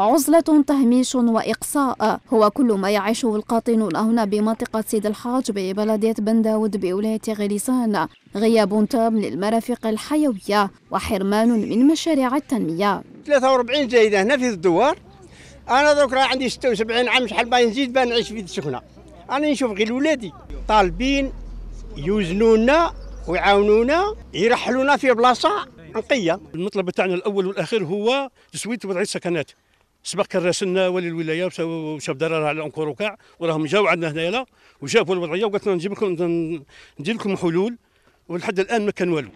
عزلة تهميش وإقصاء هو كل ما يعيشه القاطنون هنا بمنطقة سيد الحاج ببلدية بن داود بولاية غليسان غياب تام للمرافق الحيوية وحرمان من مشاريع التنمية 43 جيدة هنا في الدوار أنا ذكرى راه عندي 76 عام شحال ما نزيد نعيش في السكنة أنا نشوف غير ولادي طالبين يوزنونا ويعاونونا يرحلونا في بلاصة نقية المطلب تاعنا الأول والأخير هو تسوية وضعية السكنات سبق كراسلنا ولي الولايه وشاف درارها على الانكور وكاع وراهم جاوا عندنا هنايا وشافوا الوضعيه وقالت لنا نجيب لكم ندير لكم حلول ولحد الان ما كان والو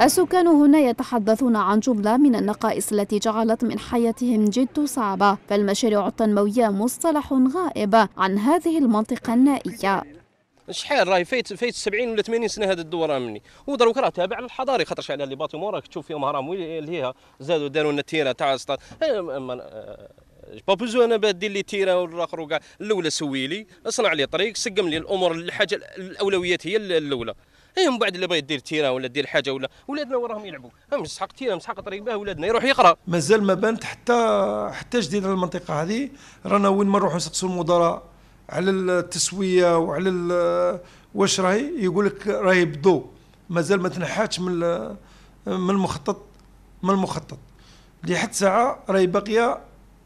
السكان هنا يتحدثون عن جملة من النقائص التي جعلت من حياتهم جد صعبة فالمشاريع التنموية مصطلح غائب عن هذه المنطقة النائية شحال راهي فايت فايت 70 ولا 80 سنه هذا الدوران مني ودروك راه تابع للحضاري خاطر على لي باتو موراك تشوف فيهم هرم ليها زادوا داروا لنا تيره تاع سطاد أه، أه، با بوزو انا بدي لي تيره والاخر وكاع الاولى سوي لي اصنع لي طريق سقم لي الامور الحاجه الاولويات هي الاولى اي من بعد اللي بغى يدير تيره ولا دير حاجه ولا ولادنا وراهم يلعبوا أه، مسحق تيره مسحق طريق باه ولادنا يروح يقرا مازال ما بانت حتى حتى جديد المنطقه هذه رانا وين ما نروحوا نسقسوا المدراء على التسويه وعلى واش راهي يقول لك راهي بضوء مازال ما تنحاتش من من المخطط من المخطط لحد ساعه راهي باقيه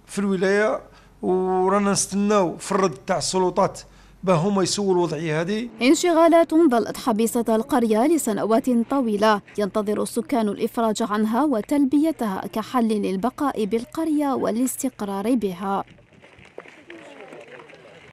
في الولايه ورانا نستناو في الرد تاع السلطات باه هما يسووا الوضعيه هذه انشغالات ظلت حبيسه القريه لسنوات طويله ينتظر السكان الافراج عنها وتلبيتها كحل للبقاء بالقريه والاستقرار بها